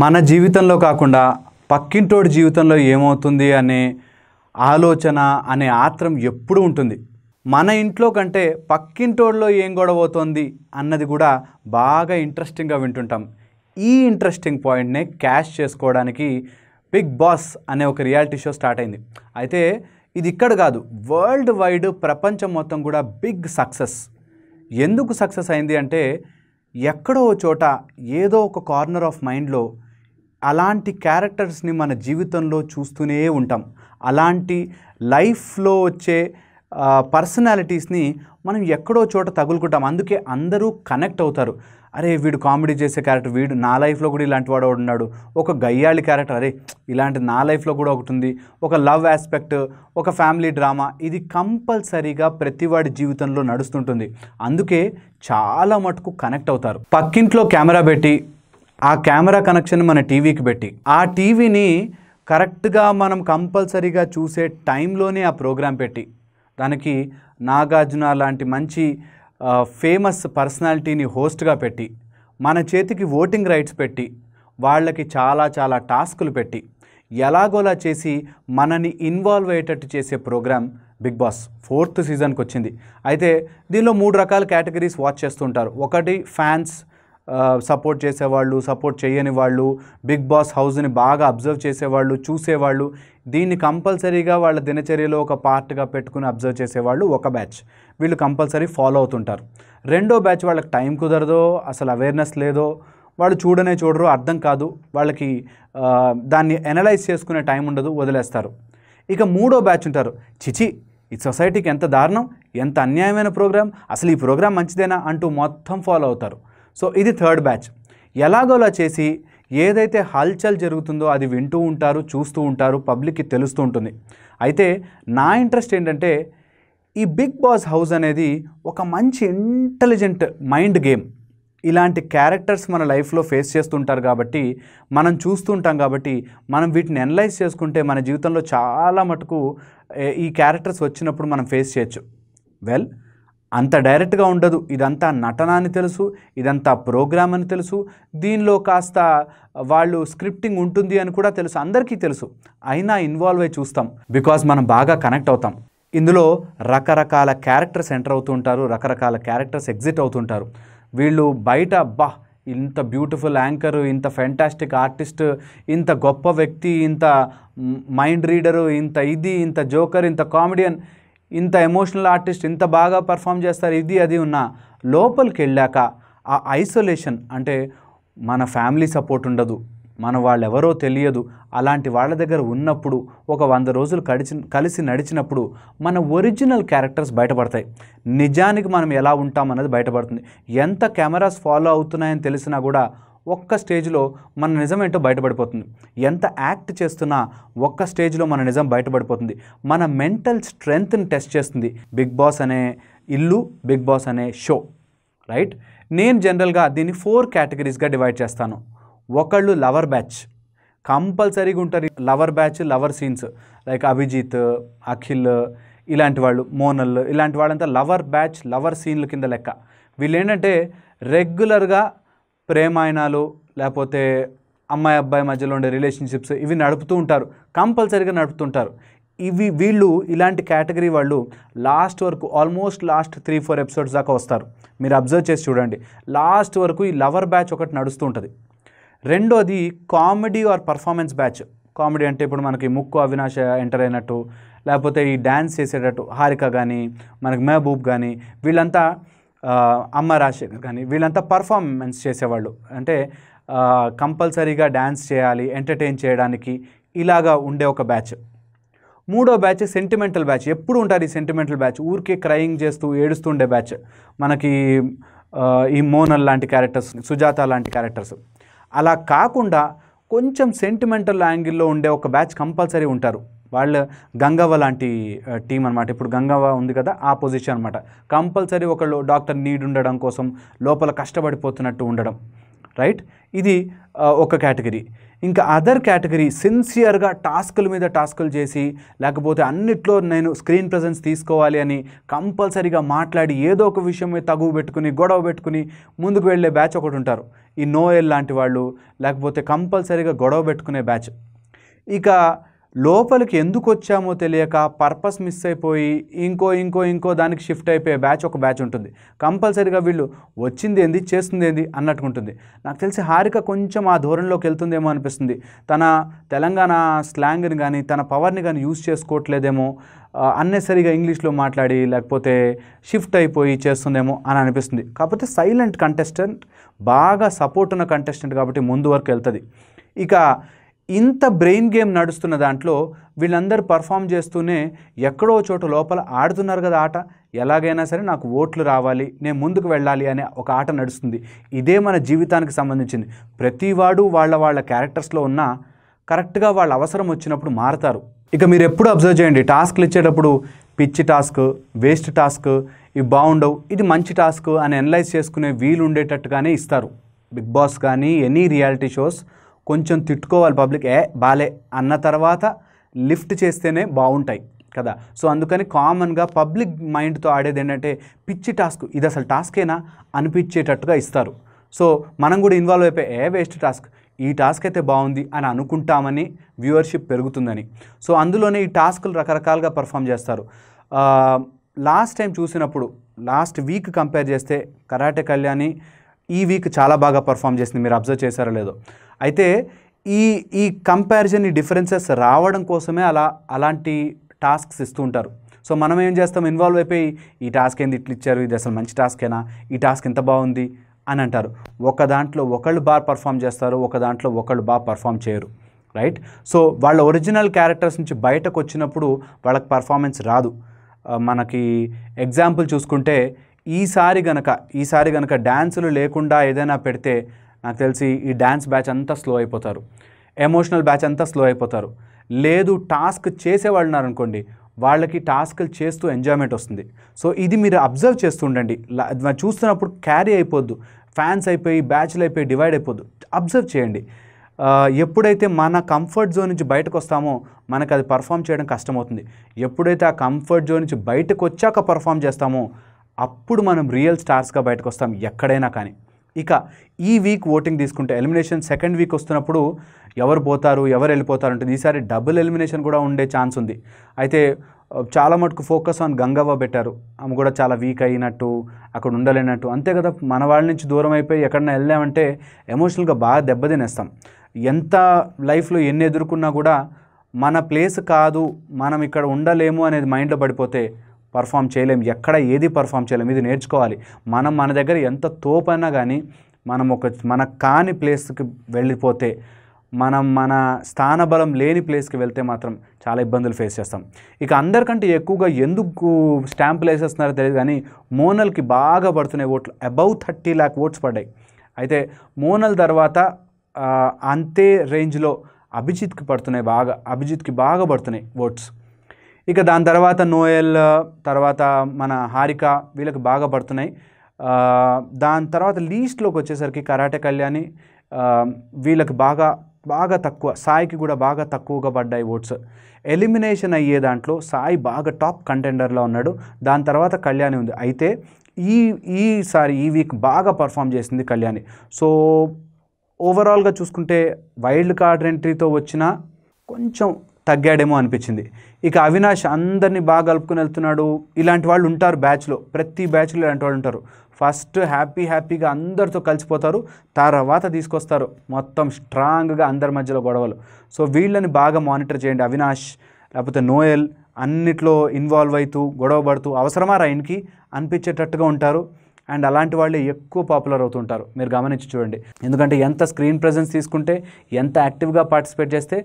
మన జీవితంలో కాకుండా పక్కింటోడి జీవితంలో ఏమవుతుంది అనే ఆలోచన అనే ఆత్రం ఎప్పుడు ఉంటుంది మన ఇంట్లో కంటే పక్కింటోడిలో ఏం గొడవవుతోంది అన్నది కూడా బాగా ఇంట్రెస్టింగ్గా వింటుంటాం ఈ ఇంట్రెస్టింగ్ పాయింట్నే క్యాష్ చేసుకోవడానికి బిగ్ బాస్ అనే ఒక రియాలిటీ షో స్టార్ట్ అయింది అయితే ఇది ఇక్కడ కాదు వరల్డ్ వైడ్ ప్రపంచం మొత్తం కూడా బిగ్ సక్సెస్ ఎందుకు సక్సెస్ అయింది అంటే ఎక్కడో చోట ఏదో ఒక కార్నర్ ఆఫ్ మైండ్లో అలాంటి క్యారెక్టర్స్ని మన జీవితంలో చూస్తూనే ఉంటాం అలాంటి లైఫ్లో వచ్చే పర్సనాలిటీస్ని మనం ఎక్కడో చోట తగులుకుంటాం అందుకే అందరూ కనెక్ట్ అవుతారు అరే వీడు కామెడీ చేసే క్యారెక్టర్ వీడు నా లైఫ్లో కూడా ఇలాంటి వాడు ఉన్నాడు ఒక గయ్యాళి క్యారెక్టర్ అరే ఇలాంటి నా లైఫ్లో కూడా ఒకటి ఉంది ఒక లవ్ ఆస్పెక్ట్ ఒక ఫ్యామిలీ డ్రామా ఇది కంపల్సరీగా ప్రతివాడి జీవితంలో నడుస్తుంటుంది అందుకే చాలా మటుకు కనెక్ట్ అవుతారు పక్కింట్లో కెమెరా పెట్టి ఆ కెమెరా కనెక్షన్ మన టీవీకి పెట్టి ఆ టీవీని కరెక్ట్గా మనం కంపల్సరీగా చూసే టైంలోనే ఆ ప్రోగ్రాం పెట్టి దానికి నాగార్జున లాంటి మంచి ఫేమస్ పర్సనాలిటీని హోస్ట్గా పెట్టి మన చేతికి ఓటింగ్ రైట్స్ పెట్టి వాళ్ళకి చాలా చాలా టాస్కులు పెట్టి ఎలాగోలా చేసి మనని ఇన్వాల్వ్ అయ్యేటట్టు చేసే ప్రోగ్రామ్ బిగ్ బాస్ ఫోర్త్ సీజన్కి వచ్చింది అయితే దీనిలో మూడు రకాల కేటగిరీస్ వాచ్ చేస్తుంటారు ఒకటి ఫ్యాన్స్ సపోర్ట్ చేసేవాళ్ళు సపోర్ట్ చేయని వాళ్ళు బిగ్ బాస్ హౌస్ని బాగా అబ్జర్వ్ చేసేవాళ్ళు చూసేవాళ్ళు దీన్ని కంపల్సరీగా వాళ్ళ దినచర్యలో ఒక పార్ట్గా పెట్టుకుని అబ్జర్వ్ చేసేవాళ్ళు ఒక బ్యాచ్ వీళ్ళు కంపల్సరీ ఫాలో అవుతుంటారు రెండో బ్యాచ్ వాళ్ళకి టైం కుదరదో అసలు అవేర్నెస్ లేదో వాళ్ళు చూడనే చూడరు అర్థం కాదు వాళ్ళకి దాన్ని ఎనలైజ్ చేసుకునే టైం ఉండదు వదిలేస్తారు ఇక మూడో బ్యాచ్ ఉంటారు చిచి ఈ సొసైటీకి ఎంత దారుణం ఎంత అన్యాయమైన ప్రోగ్రాం అసలు ఈ ప్రోగ్రాం మంచిదేనా అంటూ మొత్తం ఫాలో అవుతారు సో ఇది థర్డ్ బ్యాచ్ ఎలాగోలా చేసి ఏదైతే హల్చల్ జరుగుతుందో అది వింటూ ఉంటారు చూస్తూ ఉంటారు పబ్లిక్కి తెలుస్తూ ఉంటుంది అయితే నా ఇంట్రెస్ట్ ఏంటంటే ఈ బిగ్ బాస్ హౌస్ అనేది ఒక మంచి ఇంటెలిజెంట్ మైండ్ గేమ్ ఇలాంటి క్యారెక్టర్స్ మన లైఫ్లో ఫేస్ చేస్తుంటారు కాబట్టి మనం చూస్తూ ఉంటాం కాబట్టి మనం వీటిని ఎనలైజ్ చేసుకుంటే మన జీవితంలో చాలా మటుకు ఈ క్యారెక్టర్స్ వచ్చినప్పుడు మనం ఫేస్ చేయొచ్చు వెల్ అంత డైరెక్ట్గా ఉండదు ఇదంతా నటన అని తెలుసు ఇదంతా ప్రోగ్రామ్ అని తెలుసు దీనిలో కాస్త వాళ్ళు స్క్రిప్టింగ్ ఉంటుంది అని కూడా తెలుసు అందరికీ తెలుసు అయినా ఇన్వాల్వ్ అయి చూస్తాం బికాజ్ మనం బాగా కనెక్ట్ అవుతాం ఇందులో రకరకాల క్యారెక్టర్స్ ఎంటర్ అవుతుంటారు రకరకాల క్యారెక్టర్స్ ఎగ్జిట్ అవుతుంటారు వీళ్ళు బయట బా ఇంత బ్యూటిఫుల్ యాంకరు ఇంత ఫెంటాస్టిక్ ఆర్టిస్ట్ ఇంత గొప్ప వ్యక్తి ఇంత మైండ్ రీడరు ఇంత ఇది ఇంత జోకర్ ఇంత కామెడియన్ ఇంత ఎమోషనల్ ఆర్టిస్ట్ ఇంత బాగా పర్ఫామ్ చేస్తారు ఇది అది ఉన్న లోపలికి వెళ్ళాక ఆ ఐసోలేషన్ అంటే మన ఫ్యామిలీ సపోర్ట్ ఉండదు మన వాళ్ళు ఎవరో తెలియదు అలాంటి వాళ్ళ దగ్గర ఉన్నప్పుడు ఒక వంద రోజులు కడిచి కలిసి నడిచినప్పుడు మన ఒరిజినల్ క్యారెక్టర్స్ బయటపడతాయి నిజానికి మనం ఎలా ఉంటామన్నది బయటపడుతుంది ఎంత కెమెరాస్ ఫాలో అవుతున్నాయని తెలిసినా కూడా ఒక్క స్టేజ్లో మన నిజం ఏంటో బయటపడిపోతుంది ఎంత యాక్ట్ చేస్తున్నా ఒక్క స్టేజ్లో మన నిజం బయటపడిపోతుంది మన మెంటల్ స్ట్రెంగ్త్ని టెస్ట్ చేస్తుంది బిగ్ బాస్ అనే ఇల్లు బిగ్ బాస్ అనే షో రైట్ నేను జనరల్గా దీన్ని ఫోర్ కేటగిరీస్గా డివైడ్ చేస్తాను ఒకళ్ళు లవర్ బ్యాచ్ కంపల్సరీగా ఉంటారు lover batch lover scenes like Abhijeet Akhil ఇలాంటి వాళ్ళు మోనల్ ఇలాంటి వాళ్ళంతా లవర్ బ్యాచ్ లవర్ సీన్ల కింద లెక్క వీళ్ళు ఏంటంటే రెగ్యులర్గా ప్రేమాయణాలు లేకపోతే అమ్మాయి అబ్బాయి మధ్యలో ఉండే రిలేషన్షిప్స్ ఇవి నడుపుతూ ఉంటారు కంపల్సరీగా నడుపుతుంటారు ఇవి వీళ్ళు ఇలాంటి కేటగిరీ వాళ్ళు లాస్ట్ వరకు almost last three four episodes దాకా వస్తారు మీరు అబ్జర్వ్ చేసి చూడండి లాస్ట్ వరకు ఈ లవర్ బ్యాచ్ ఒకటి నడుస్తూ ఉంటుంది రెండోది comedy or performance batch comedy అంటే ఇప్పుడు మనకి ముక్కు అవినాశ ఎంటర్ అయినట్టు లేకపోతే ఈ డ్యాన్స్ చేసేటట్టు హారిక కానీ మనకి మహబూబ్ కానీ వీళ్ళంతా అమ్మ రాజశేఖర్ కానీ వీళ్ళంతా పర్ఫార్మెన్స్ చేసేవాళ్ళు అంటే కంపల్సరీగా డ్యాన్స్ చేయాలి ఎంటర్టైన్ చేయడానికి ఇలాగా ఉండే ఒక బ్యాచ్ మూడో బ్యాచ్ సెంటిమెంటల్ బ్యాచ్ ఎప్పుడు ఉంటారు ఈ సెంటిమెంటల్ బ్యాచ్ ఊరికే క్రయింగ్ చేస్తూ ఏడుస్తుండే బ్యాచ్ మనకి ఈ మోనల్ లాంటి క్యారెక్టర్స్ సుజాత లాంటి క్యారెక్టర్స్ అలా కాకుండా కొంచెం సెంటిమెంటల్ యాంగిల్లో ఉండే ఒక బ్యాచ్ కంపల్సరీ ఉంటారు వాళ్ళు గంగవ్వ లాంటి టీం అనమాట ఇప్పుడు గంగవ్వ ఉంది కదా ఆ పొజిషన్ అనమాట కంపల్సరీ ఒకళ్ళు డాక్టర్ నీడ్ ఉండడం కోసం లోపల కష్టపడిపోతున్నట్టు ఉండడం రైట్ ఇది ఒక కేటగిరీ ఇంకా అదర్ కేటగిరీ సిన్సియర్గా టాస్కుల మీద టాస్కులు చేసి లేకపోతే అన్నిట్లో నేను స్క్రీన్ ప్రజెన్స్ తీసుకోవాలి అని కంపల్సరీగా మాట్లాడి ఏదో ఒక విషయం మీద తగువ పెట్టుకుని గొడవ పెట్టుకుని ముందుకు వెళ్ళే బ్యాచ్ ఒకటి ఉంటారు ఈ నోయల్ లాంటి వాళ్ళు లేకపోతే కంపల్సరీగా గొడవ పెట్టుకునే బ్యాచ్ ఇక లోపలికి ఎందుకు వచ్చామో తెలియక పర్పస్ మిస్ అయిపోయి ఇంకో ఇంకో ఇంకో దానికి షిఫ్ట్ అయిపోయే బ్యాచ్ ఒక బ్యాచ్ ఉంటుంది కంపల్సరీగా వీళ్ళు వచ్చింది ఏంది చేస్తుంది ఏంది అన్నట్టు ఉంటుంది నాకు తెలిసి హారిక కొంచెం ఆ ధోరణిలోకి వెళ్తుందేమో అనిపిస్తుంది తన తెలంగాణ స్లాంగ్ని కానీ తన పవర్ని కానీ యూజ్ చేసుకోవట్లేదేమో అన్నెసరిగా ఇంగ్లీష్లో మాట్లాడి లేకపోతే షిఫ్ట్ అయిపోయి చేస్తుందేమో అని అనిపిస్తుంది కాకపోతే సైలెంట్ కంటెస్టెంట్ బాగా సపోర్ట్ ఉన్న కంటెస్టెంట్ కాబట్టి ముందు వరకు వెళ్తుంది ఇక ఇంత బ్రెయిన్ గేమ్ నడుస్తున్న దాంట్లో వీళ్ళందరూ పర్ఫామ్ చేస్తూనే ఎక్కడో చోట లోపల ఆడుతున్నారు కదా ఆట ఎలాగైనా సరే నాకు ఓట్లు రావాలి నేను ముందుకు వెళ్ళాలి అనే ఒక ఆట నడుస్తుంది ఇదే మన జీవితానికి సంబంధించింది ప్రతివాడు వాళ్ళ వాళ్ళ క్యారెక్టర్స్లో ఉన్న కరెక్ట్గా వాళ్ళ అవసరం వచ్చినప్పుడు మారతారు ఇక మీరు ఎప్పుడు అబ్జర్వ్ చేయండి టాస్క్లు ఇచ్చేటప్పుడు పిచ్చి టాస్క్ వేస్ట్ టాస్క్ ఇవి బాగుండవు ఇది మంచి టాస్క్ అని అనలైజ్ చేసుకునే వీలు ఉండేటట్టుగానే ఇస్తారు బిగ్ బాస్ కానీ ఎనీ రియాలిటీ షోస్ కొంచెం తిట్టుకోవాలి పబ్లిక్ ఏ బాలే అన్న తర్వాత లిఫ్ట్ చేస్తేనే బాగుంటాయి కదా సో అందుకని కామన్గా పబ్లిక్ మైండ్తో ఆడేది ఏంటంటే పిచ్చి టాస్క్ ఇది అసలు టాస్కేనా అనిపించేటట్టుగా ఇస్తారు సో మనం కూడా ఇన్వాల్వ్ అయిపోయి ఏ వేస్ట్ టాస్క్ ఈ టాస్క్ అయితే బాగుంది అని అనుకుంటామని వ్యూవర్షిప్ పెరుగుతుందని సో అందులోనే ఈ టాస్కులు రకరకాలుగా పర్ఫామ్ చేస్తారు లాస్ట్ టైం చూసినప్పుడు లాస్ట్ వీక్ కంపేర్ చేస్తే కరాటే కళ్యాణి ఈ వీక్ చాలా బాగా పర్ఫామ్ చేసింది మీరు అబ్జర్వ్ చేశారో లేదో అయితే ఈ ఈ కంపారిజన్ ఈ డిఫరెన్సెస్ రావడం కోసమే అలా అలాంటి టాస్క్స్ ఇస్తూ ఉంటారు సో మనం ఏం చేస్తాం ఇన్వాల్వ్ అయిపోయి ఈ టాస్క్ ఏంది ఇట్లు ఇచ్చారు ఇది అసలు మంచి టాస్కేనా ఈ టాస్క్ ఎంత బాగుంది అని అంటారు ఒక దాంట్లో ఒకళ్ళు బాగా పర్ఫామ్ చేస్తారు ఒక దాంట్లో ఒకళ్ళు బాగా పర్ఫామ్ చేయరు రైట్ సో వాళ్ళ ఒరిజినల్ క్యారెక్టర్స్ నుంచి బయటకు వచ్చినప్పుడు వాళ్ళకి పర్ఫార్మెన్స్ రాదు మనకి ఎగ్జాంపుల్ చూసుకుంటే ఈసారి గనక ఈసారి గనక డ్యాన్సులు లేకుండా ఏదైనా పెడితే నాకు తెలిసి ఈ డ్యాన్స్ బ్యాచ్ అంతా స్లో అయిపోతారు ఎమోషనల్ బ్యాచ్ అంతా స్లో అయిపోతారు లేదు టాస్క్ చేసేవాళ్ళు ఉన్నారనుకోండి వాళ్ళకి టాస్క్లు చేస్తూ ఎంజాయ్మెంట్ వస్తుంది సో ఇది మీరు అబ్జర్వ్ చేస్తూ ఉండండి చూస్తున్నప్పుడు క్యారీ అయిపోద్దు ఫ్యాన్స్ అయిపోయి బ్యాచ్లు అయిపోయి డివైడ్ అయిపోద్దు అబ్జర్వ్ చేయండి ఎప్పుడైతే మన కంఫర్ట్ జోన్ నుంచి బయటకు వస్తామో మనకు అది పర్ఫామ్ చేయడం కష్టమవుతుంది ఎప్పుడైతే ఆ కంఫర్ట్ జోన్ నుంచి బయటకు వచ్చాక పర్ఫామ్ చేస్తామో అప్పుడు మనం రియల్ స్టార్స్గా బయటకు వస్తాం ఎక్కడైనా కానీ ఇక ఈ వీక్ ఓటింగ్ తీసుకుంటే ఎలిమినేషన్ సెకండ్ వీక్ వస్తున్నప్పుడు ఎవరు పోతారు ఎవరు వెళ్ళిపోతారు అంటే ఈసారి డబుల్ ఎలిమినేషన్ కూడా ఉండే ఛాన్స్ ఉంది అయితే చాలా మటుకు ఫోకస్ ఆన్ గంగవ్వ పెట్టారు ఆమె కూడా చాలా వీక్ అయినట్టు అక్కడ ఉండలేనట్టు అంతే కదా మన వాళ్ళ నుంచి దూరం అయిపోయి ఎక్కడన్నా వెళ్ళామంటే ఎమోషనల్గా బాగా దెబ్బతినేస్తాం ఎంత లైఫ్లో ఎన్ని ఎదుర్కొన్నా కూడా మన ప్లేస్ కాదు మనం ఇక్కడ ఉండలేము అనేది మైండ్లో పడిపోతే పర్ఫామ్ చేయలేం ఎక్కడ ఏది పర్ఫామ్ చేయలేము ఇది నేర్చుకోవాలి మనం మన దగ్గర ఎంత తోపైనా కానీ మనం ఒక మన కాని ప్లేస్కి వెళ్ళిపోతే మనం మన స్థానబలం లేని ప్లేస్కి వెళ్తే మాత్రం చాలా ఇబ్బందులు ఫేస్ చేస్తాం ఇక అందరికంటే ఎక్కువగా ఎందుకు స్టాంపులు వేసేస్తున్నారో తెలియదు కానీ మోనల్కి బాగా పడుతున్నాయి ఓట్లు అబౌవ్ థర్టీ ల్యాక్ ఓట్స్ పడ్డాయి అయితే మోనల్ తర్వాత అంతే రేంజ్లో అభిజిత్కి పడుతున్నాయి బాగా అభిజిత్కి బాగా పడుతున్నాయి ఓట్స్ ఇక దాని తర్వాత నోయల్ తర్వాత మన హారిక వీళ్ళకి బాగా పడుతున్నాయి దాని తర్వాత లీస్ట్లోకి వచ్చేసరికి కరాటే కళ్యాణి వీళ్ళకి బాగా బాగా తక్కువ సాయికి కూడా బాగా తక్కువగా పడ్డాయి ఓట్స్ ఎలిమినేషన్ అయ్యే దాంట్లో సాయి బాగా టాప్ కంటెండర్లో ఉన్నాడు దాని తర్వాత కళ్యాణి ఉంది అయితే ఈ ఈసారి ఈ వీక్ బాగా పర్ఫామ్ చేసింది కళ్యాణి సో ఓవరాల్గా చూసుకుంటే వైల్డ్ కార్డ్ ఎంట్రీతో వచ్చిన కొంచెం తగ్గాడేమో అనిపించింది ఇక అవినాష్ అందరినీ బాగా కలుపుకుని వెళ్తున్నాడు ఇలాంటి వాళ్ళు ఉంటారు బ్యాచ్లో ప్రతి బ్యాచ్లో ఇలాంటి వాళ్ళు ఉంటారు ఫస్ట్ హ్యాపీ హ్యాపీగా అందరితో కలిసిపోతారు తర్వాత తీసుకొస్తారు మొత్తం స్ట్రాంగ్గా అందరి మధ్యలో గొడవలు సో వీళ్ళని బాగా మానిటర్ చేయండి అవినాష్ లేకపోతే నోయల్ అన్నిట్లో ఇన్వాల్వ్ అవుతూ గొడవ పడుతూ అవసరమా రైన్కి అనిపించేటట్టుగా ఉంటారు అండ్ అలాంటి వాళ్ళే ఎక్కువ పాపులర్ అవుతుంటారు మీరు గమనించి చూడండి ఎందుకంటే ఎంత స్క్రీన్ ప్రజెన్స్ తీసుకుంటే ఎంత యాక్టివ్గా పార్టిసిపేట్ చేస్తే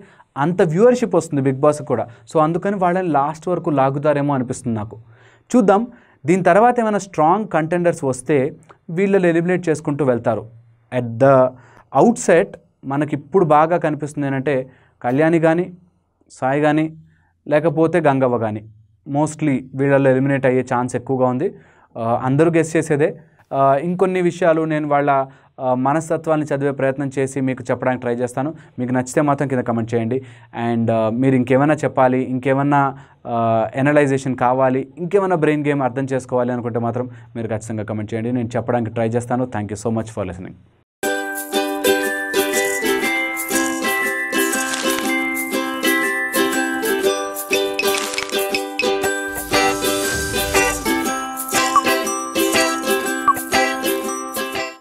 అంత వ్యూవర్షిప్ వస్తుంది బిగ్ బాస్ కూడా సో అందుకని వాళ్ళని లాస్ట్ వరకు లాగుతారేమో అనిపిస్తుంది నాకు చూద్దాం దీని తర్వాత ఏమైనా స్ట్రాంగ్ కంటెండర్స్ వస్తే వీళ్ళని ఎలిమినేట్ చేసుకుంటూ వెళ్తారు అట్ ద అవుట్ సెట్ మనకి ఇప్పుడు బాగా కనిపిస్తుంది ఏంటంటే కళ్యాణి కానీ సాయి కానీ లేకపోతే గంగవ్వ కానీ మోస్ట్లీ వీళ్ళల్లో ఎలిమినేట్ అయ్యే ఛాన్స్ ఎక్కువగా ఉంది అందరూ గెస్ చేసేదే ఇంకొన్ని విషయాలు నేను వాళ్ళ మనస్తత్వాన్ని చదివే ప్రయత్నం చేసి మీకు చెప్పడానికి ట్రై చేస్తాను మీకు నచ్చితే మాత్రం కింద కమెంట్ చేయండి అండ్ మీరు ఇంకేమైనా చెప్పాలి ఇంకేమన్నా ఎనలైజేషన్ కావాలి ఇంకేమైనా బ్రెయిన్ గేమ్ అర్థం చేసుకోవాలి అనుకుంటే మాత్రం మీరు ఖచ్చితంగా కమెంట్ చేయండి నేను చెప్పడానికి ట్రై చేస్తాను thank you so much for listening